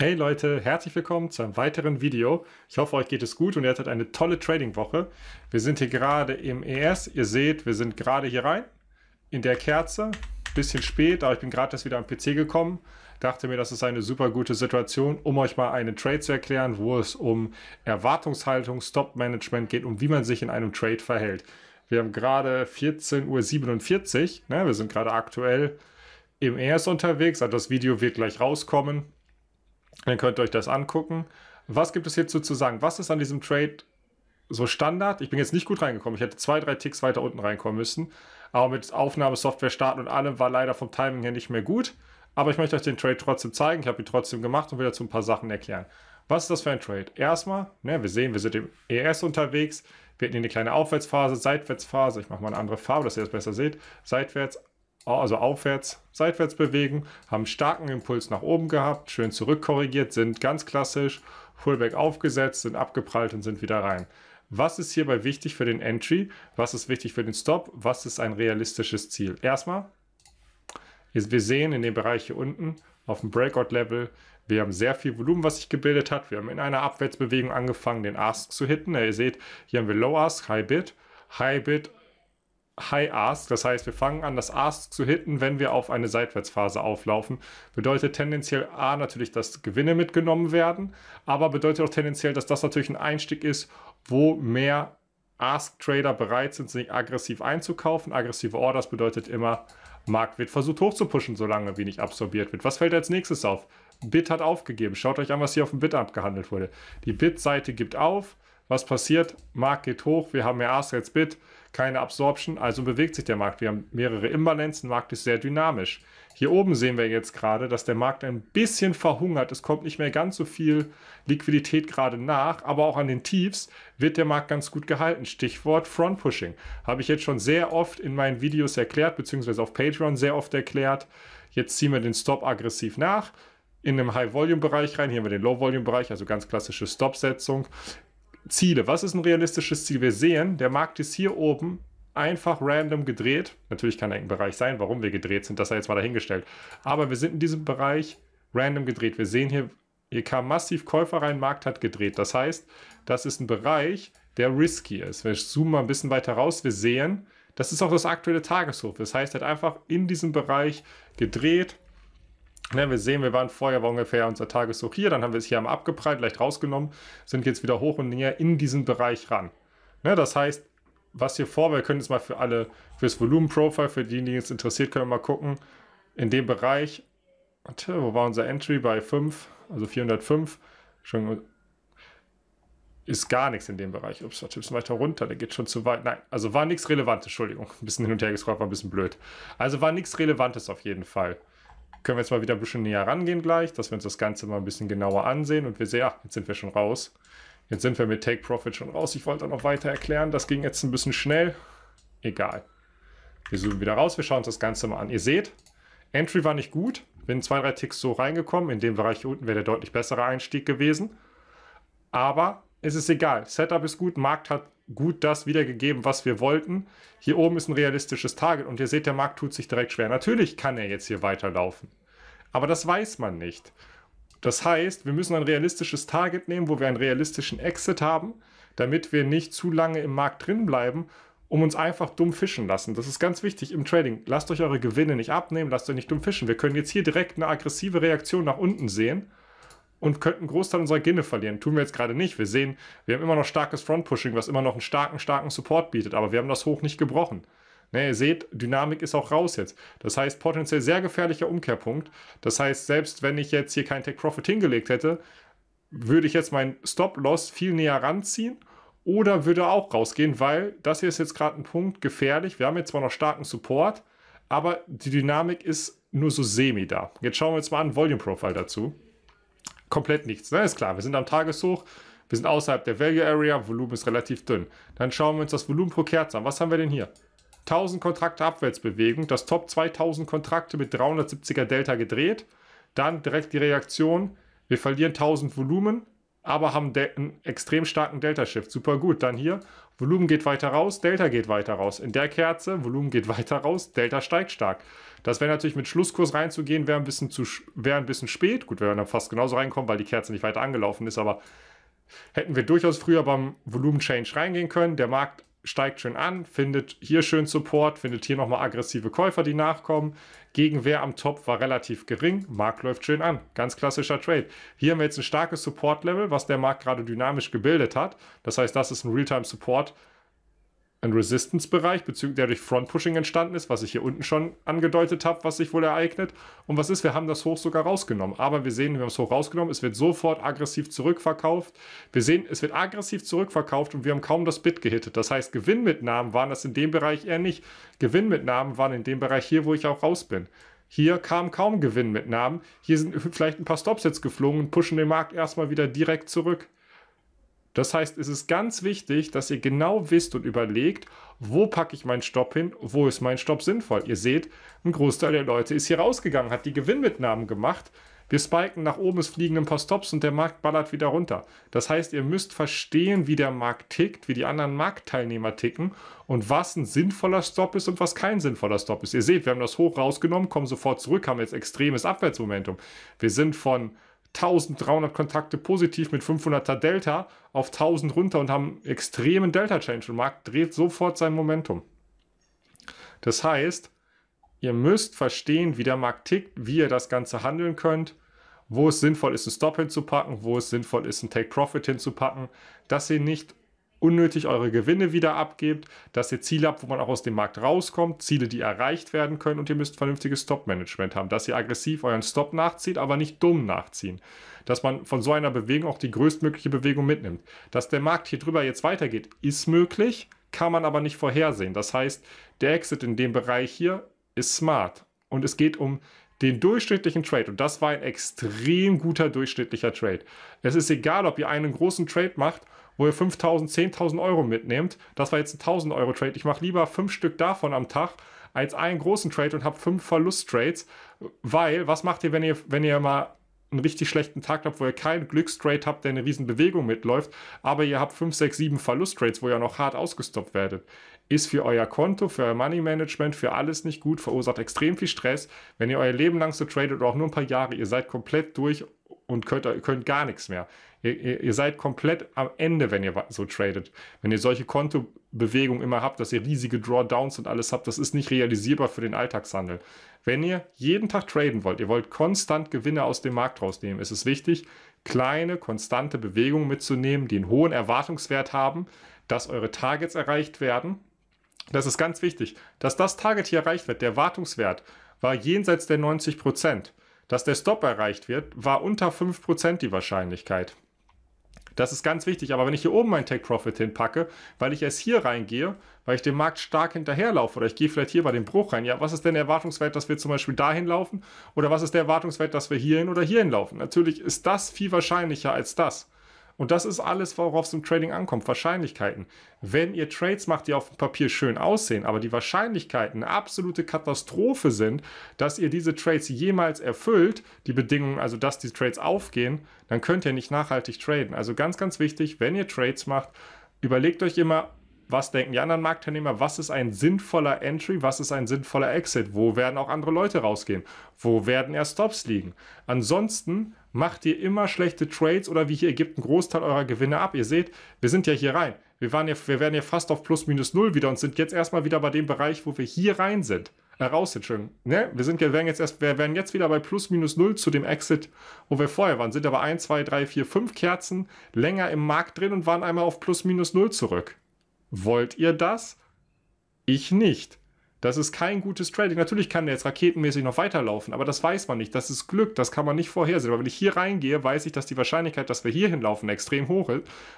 Hey Leute, herzlich willkommen zu einem weiteren Video. Ich hoffe, euch geht es gut und ihr hattet eine tolle Trading-Woche. Wir sind hier gerade im ES. Ihr seht, wir sind gerade hier rein in der Kerze. Bisschen spät, aber ich bin gerade erst wieder am PC gekommen. Dachte mir, das ist eine super gute Situation, um euch mal einen Trade zu erklären, wo es um Erwartungshaltung, Stop-Management geht und wie man sich in einem Trade verhält. Wir haben gerade 14.47 Uhr. Ne? Wir sind gerade aktuell im ES unterwegs. Also das Video wird gleich rauskommen dann könnt ihr euch das angucken. Was gibt es hierzu zu sagen? Was ist an diesem Trade so Standard? Ich bin jetzt nicht gut reingekommen. Ich hätte zwei, drei Ticks weiter unten reinkommen müssen. Aber mit Aufnahmesoftware starten und allem war leider vom Timing her nicht mehr gut. Aber ich möchte euch den Trade trotzdem zeigen. Ich habe ihn trotzdem gemacht und will dazu ein paar Sachen erklären. Was ist das für ein Trade? Erstmal, ne, wir sehen, wir sind im ES unterwegs. Wir hatten hier eine kleine Aufwärtsphase, Seitwärtsphase. Ich mache mal eine andere Farbe, dass ihr das besser seht. Seitwärts, also aufwärts, seitwärts bewegen, haben starken Impuls nach oben gehabt, schön zurückkorrigiert, sind ganz klassisch, Pullback aufgesetzt, sind abgeprallt und sind wieder rein. Was ist hierbei wichtig für den Entry? Was ist wichtig für den Stop? Was ist ein realistisches Ziel? Erstmal, wir sehen in dem Bereich hier unten auf dem Breakout-Level, wir haben sehr viel Volumen, was sich gebildet hat. Wir haben in einer Abwärtsbewegung angefangen, den Ask zu hitten. Ja, ihr seht, hier haben wir Low Ask, High Bid. High Bid High Ask, das heißt, wir fangen an, das Ask zu hitten, wenn wir auf eine Seitwärtsphase auflaufen. Bedeutet tendenziell A natürlich, dass Gewinne mitgenommen werden, aber bedeutet auch tendenziell, dass das natürlich ein Einstieg ist, wo mehr Ask-Trader bereit sind, sich aggressiv einzukaufen. Aggressive Orders bedeutet immer, Markt wird versucht hochzupushen, solange wie nicht absorbiert wird. Was fällt als nächstes auf? Bit hat aufgegeben. Schaut euch an, was hier auf dem Bit abgehandelt wurde. Die Bit-Seite gibt auf. Was passiert? Markt geht hoch. Wir haben mehr Ask als Bit keine Absorption, also bewegt sich der Markt. Wir haben mehrere Imbalanzen, Markt ist sehr dynamisch. Hier oben sehen wir jetzt gerade, dass der Markt ein bisschen verhungert. Es kommt nicht mehr ganz so viel Liquidität gerade nach, aber auch an den Tiefs wird der Markt ganz gut gehalten. Stichwort Front Pushing. Habe ich jetzt schon sehr oft in meinen Videos erklärt, beziehungsweise auf Patreon sehr oft erklärt. Jetzt ziehen wir den Stop aggressiv nach in einem High-Volume-Bereich rein. Hier haben wir den Low-Volume-Bereich, also ganz klassische Stop-Setzung. Ziele. Was ist ein realistisches Ziel? Wir sehen, der Markt ist hier oben einfach random gedreht. Natürlich kann er ein Bereich sein, warum wir gedreht sind, das sei jetzt mal dahingestellt. Aber wir sind in diesem Bereich random gedreht. Wir sehen hier, hier kam massiv Käufer rein, Markt hat gedreht. Das heißt, das ist ein Bereich, der risky ist. Wir zoomen mal ein bisschen weiter raus, wir sehen, das ist auch das aktuelle Tageshof. Das heißt, er hat einfach in diesem Bereich gedreht, Ne, wir sehen, wir waren vorher war ungefähr unser Tageshoch hier, dann haben wir es hier einmal abgeprallt, leicht rausgenommen, sind jetzt wieder hoch und näher in diesen Bereich ran. Ne, das heißt, was hier vor, wir können jetzt mal für alle, fürs Volumenprofile, für diejenigen, die es interessiert, können wir mal gucken, in dem Bereich, warte, wo war unser Entry bei 5, also 405, schon ist gar nichts in dem Bereich. Ups, warte, ein du weiter runter, der geht schon zu weit. Nein, also war nichts Relevantes, Entschuldigung. Ein bisschen hin und her gescrollt, war ein bisschen blöd. Also war nichts Relevantes auf jeden Fall können wir jetzt mal wieder ein bisschen näher rangehen gleich, dass wir uns das Ganze mal ein bisschen genauer ansehen und wir sehen, ach, jetzt sind wir schon raus. Jetzt sind wir mit Take Profit schon raus. Ich wollte auch noch weiter erklären, das ging jetzt ein bisschen schnell. Egal. Wir suchen wieder raus, wir schauen uns das Ganze mal an. Ihr seht, Entry war nicht gut, bin zwei, drei Ticks so reingekommen. In dem Bereich hier unten wäre der deutlich bessere Einstieg gewesen. Aber es ist egal. Setup ist gut, Markt hat gut das wiedergegeben, was wir wollten. Hier oben ist ein realistisches Target und ihr seht, der Markt tut sich direkt schwer. Natürlich kann er jetzt hier weiterlaufen, aber das weiß man nicht. Das heißt, wir müssen ein realistisches Target nehmen, wo wir einen realistischen Exit haben, damit wir nicht zu lange im Markt drin bleiben, um uns einfach dumm fischen lassen. Das ist ganz wichtig im Trading. Lasst euch eure Gewinne nicht abnehmen, lasst euch nicht dumm fischen. Wir können jetzt hier direkt eine aggressive Reaktion nach unten sehen und könnten einen Großteil unserer Gene verlieren. Tun wir jetzt gerade nicht. Wir sehen, wir haben immer noch starkes Front-Pushing, was immer noch einen starken, starken Support bietet, aber wir haben das hoch nicht gebrochen. Ne, ihr seht, Dynamik ist auch raus jetzt. Das heißt, potenziell sehr gefährlicher Umkehrpunkt. Das heißt, selbst wenn ich jetzt hier keinen tech profit hingelegt hätte, würde ich jetzt meinen Stop-Loss viel näher ranziehen oder würde auch rausgehen, weil das hier ist jetzt gerade ein Punkt gefährlich. Wir haben jetzt zwar noch starken Support, aber die Dynamik ist nur so semi da. Jetzt schauen wir uns mal an Volume Profile dazu komplett nichts. Ne? Ist klar, wir sind am Tageshoch, wir sind außerhalb der Value Area, Volumen ist relativ dünn. Dann schauen wir uns das Volumen pro Kerze an. Was haben wir denn hier? 1000 Kontrakte Abwärtsbewegung, das Top 2000 Kontrakte mit 370er Delta gedreht, dann direkt die Reaktion, wir verlieren 1000 Volumen, aber haben einen extrem starken Delta-Shift. Super gut. Dann hier, Volumen geht weiter raus, Delta geht weiter raus. In der Kerze, Volumen geht weiter raus, Delta steigt stark. Das wäre natürlich mit Schlusskurs reinzugehen, wäre ein, bisschen wär ein bisschen spät. Gut, wir wären dann fast genauso reinkommen, weil die Kerze nicht weiter angelaufen ist, aber hätten wir durchaus früher beim Volumen-Change reingehen können. Der Markt steigt schön an, findet hier schön Support, findet hier nochmal aggressive Käufer, die nachkommen. Gegenwehr am Top war relativ gering, Markt läuft schön an, ganz klassischer Trade. Hier haben wir jetzt ein starkes Support-Level, was der Markt gerade dynamisch gebildet hat. Das heißt, das ist ein Realtime-Support, ein Resistance-Bereich, der durch Front-Pushing entstanden ist, was ich hier unten schon angedeutet habe, was sich wohl ereignet. Und was ist, wir haben das Hoch sogar rausgenommen. Aber wir sehen, wir haben es hoch rausgenommen, es wird sofort aggressiv zurückverkauft. Wir sehen, es wird aggressiv zurückverkauft und wir haben kaum das Bit gehittet. Das heißt, Gewinnmitnahmen waren das in dem Bereich eher nicht. Gewinnmitnahmen waren in dem Bereich hier, wo ich auch raus bin. Hier kam kaum Gewinnmitnahmen. Hier sind vielleicht ein paar Stops jetzt geflogen und pushen den Markt erstmal wieder direkt zurück. Das heißt, es ist ganz wichtig, dass ihr genau wisst und überlegt, wo packe ich meinen Stopp hin, wo ist mein Stopp sinnvoll. Ihr seht, ein Großteil der Leute ist hier rausgegangen, hat die Gewinnmitnahmen gemacht. Wir spiken nach oben, es fliegen ein paar Stops und der Markt ballert wieder runter. Das heißt, ihr müsst verstehen, wie der Markt tickt, wie die anderen Marktteilnehmer ticken und was ein sinnvoller Stop ist und was kein sinnvoller Stop ist. Ihr seht, wir haben das hoch rausgenommen, kommen sofort zurück, haben jetzt extremes Abwärtsmomentum. Wir sind von 1300 Kontakte positiv mit 500er Delta auf 1000 runter und haben extremen Delta-Change. Der Markt dreht sofort sein Momentum. Das heißt, ihr müsst verstehen, wie der Markt tickt, wie ihr das Ganze handeln könnt, wo es sinnvoll ist, einen Stop hinzupacken, wo es sinnvoll ist, einen Take-Profit hinzupacken, dass ihr nicht unnötig eure Gewinne wieder abgebt, dass ihr Ziele habt, wo man auch aus dem Markt rauskommt, Ziele, die erreicht werden können und ihr müsst vernünftiges Stop-Management haben, dass ihr aggressiv euren Stop nachzieht, aber nicht dumm nachziehen. Dass man von so einer Bewegung auch die größtmögliche Bewegung mitnimmt. Dass der Markt hier drüber jetzt weitergeht, ist möglich, kann man aber nicht vorhersehen. Das heißt, der Exit in dem Bereich hier ist smart und es geht um den durchschnittlichen Trade, und das war ein extrem guter durchschnittlicher Trade. Es ist egal, ob ihr einen großen Trade macht wo ihr 5000, 10.000 Euro mitnehmt. Das war jetzt ein 1000 Euro Trade. Ich mache lieber fünf Stück davon am Tag als einen großen Trade und habe fünf Verlust-Trades, weil was macht ihr, wenn ihr, wenn ihr mal einen richtig schlechten Tag habt, wo ihr keinen Glückstrade habt, der eine riesen Bewegung mitläuft, aber ihr habt 5, 6, 7 Verlusttrades, wo ihr noch hart ausgestoppt werdet. Ist für euer Konto, für euer Money Management, für alles nicht gut, verursacht extrem viel Stress. Wenn ihr euer Leben lang so tradet oder auch nur ein paar Jahre, ihr seid komplett durch und könnt, könnt gar nichts mehr. Ihr, ihr, seid komplett am Ende, wenn ihr so tradet. Wenn ihr solche Kontobewegungen immer habt, dass ihr riesige Drawdowns und alles habt, das ist nicht realisierbar für den Alltagshandel. Wenn ihr jeden Tag traden wollt, ihr wollt konstant Gewinne aus dem Markt rausnehmen, ist es wichtig, kleine, konstante Bewegungen mitzunehmen, die einen hohen Erwartungswert haben, dass eure Targets erreicht werden. Das ist ganz wichtig, dass das Target hier erreicht wird. Der Erwartungswert war jenseits der 90 Prozent. Dass der Stop erreicht wird, war unter 5% die Wahrscheinlichkeit. Das ist ganz wichtig. Aber wenn ich hier oben meinen Take Profit hinpacke, weil ich erst hier reingehe, weil ich dem Markt stark hinterherlaufe oder ich gehe vielleicht hier bei dem Bruch rein. Ja, was ist denn der Erwartungswert, dass wir zum Beispiel dahin laufen? Oder was ist der Erwartungswert, dass wir hierhin oder hierhin laufen? Natürlich ist das viel wahrscheinlicher als das. Und das ist alles, worauf es im Trading ankommt. Wahrscheinlichkeiten. Wenn ihr Trades macht, die auf dem Papier schön aussehen, aber die Wahrscheinlichkeiten eine absolute Katastrophe sind, dass ihr diese Trades jemals erfüllt, die Bedingungen, also dass die Trades aufgehen, dann könnt ihr nicht nachhaltig traden. Also ganz, ganz wichtig, wenn ihr Trades macht, überlegt euch immer, was denken die anderen Marktteilnehmer, was ist ein sinnvoller Entry, was ist ein sinnvoller Exit, wo werden auch andere Leute rausgehen, wo werden eher Stops liegen. Ansonsten macht ihr immer schlechte Trades oder wie hier, ihr gebt einen Großteil eurer Gewinne ab. Ihr seht, wir sind ja hier rein. Wir, waren ja, wir wären ja fast auf plus minus null wieder und sind jetzt erstmal wieder bei dem Bereich, wo wir hier rein sind. Äh, raus sind, schon. Ne? Wir, sind, wir, wären jetzt erst, wir wären jetzt wieder bei plus minus null zu dem Exit, wo wir vorher waren. Sind aber 1, 2, 3, 4, 5 Kerzen länger im Markt drin und waren einmal auf plus minus null zurück. Wollt ihr das? Ich nicht. Das ist kein gutes Trading. Natürlich kann der jetzt raketenmäßig noch weiterlaufen, aber das weiß man nicht. Das ist Glück, das kann man nicht vorhersehen. Aber wenn ich hier reingehe, weiß ich, dass die Wahrscheinlichkeit, dass wir hier hinlaufen, extrem hoch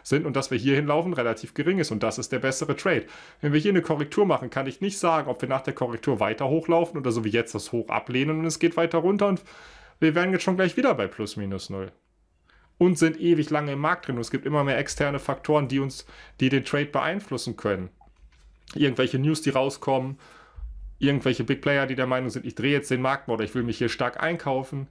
sind und dass wir hier hinlaufen, relativ gering ist. Und das ist der bessere Trade. Wenn wir hier eine Korrektur machen, kann ich nicht sagen, ob wir nach der Korrektur weiter hochlaufen oder so wie jetzt das Hoch ablehnen und es geht weiter runter und wir wären jetzt schon gleich wieder bei plus minus null und sind ewig lange im Markt drin. Und es gibt immer mehr externe Faktoren, die uns, die den Trade beeinflussen können. Irgendwelche News, die rauskommen, irgendwelche Big Player, die der Meinung sind, ich drehe jetzt den Markt mal oder ich will mich hier stark einkaufen,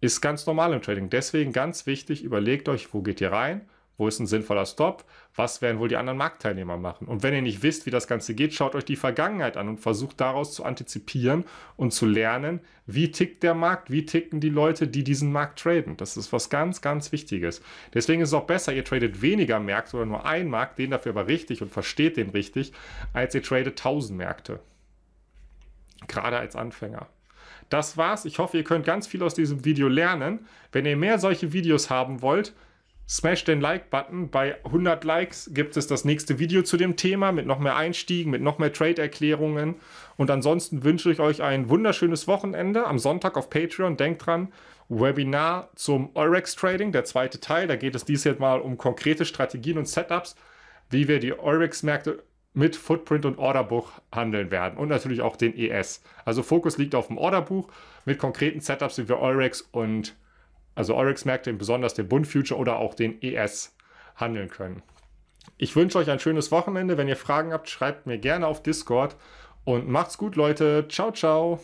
ist ganz normal im Trading. Deswegen ganz wichtig, überlegt euch, wo geht ihr rein, wo ist ein sinnvoller Stop, was werden wohl die anderen Marktteilnehmer machen. Und wenn ihr nicht wisst, wie das Ganze geht, schaut euch die Vergangenheit an und versucht daraus zu antizipieren und zu lernen, wie tickt der Markt, wie ticken die Leute, die diesen Markt traden. Das ist was ganz, ganz Wichtiges. Deswegen ist es auch besser, ihr tradet weniger Märkte oder nur einen Markt, den dafür aber richtig und versteht den richtig, als ihr tradet tausend Märkte gerade als Anfänger. Das war's. Ich hoffe, ihr könnt ganz viel aus diesem Video lernen. Wenn ihr mehr solche Videos haben wollt, smash den Like-Button. Bei 100 Likes gibt es das nächste Video zu dem Thema mit noch mehr Einstiegen, mit noch mehr Trade-Erklärungen. Und ansonsten wünsche ich euch ein wunderschönes Wochenende. Am Sonntag auf Patreon, denkt dran, Webinar zum Eurex-Trading, der zweite Teil. Da geht es dies mal um konkrete Strategien und Setups, wie wir die Eurex-Märkte mit Footprint und Orderbuch handeln werden und natürlich auch den ES. Also Fokus liegt auf dem Orderbuch mit konkreten Setups wie wir Eurex und also Eurex-Märkte, besonders den Bund Future oder auch den ES handeln können. Ich wünsche euch ein schönes Wochenende. Wenn ihr Fragen habt, schreibt mir gerne auf Discord und macht's gut, Leute. Ciao, ciao.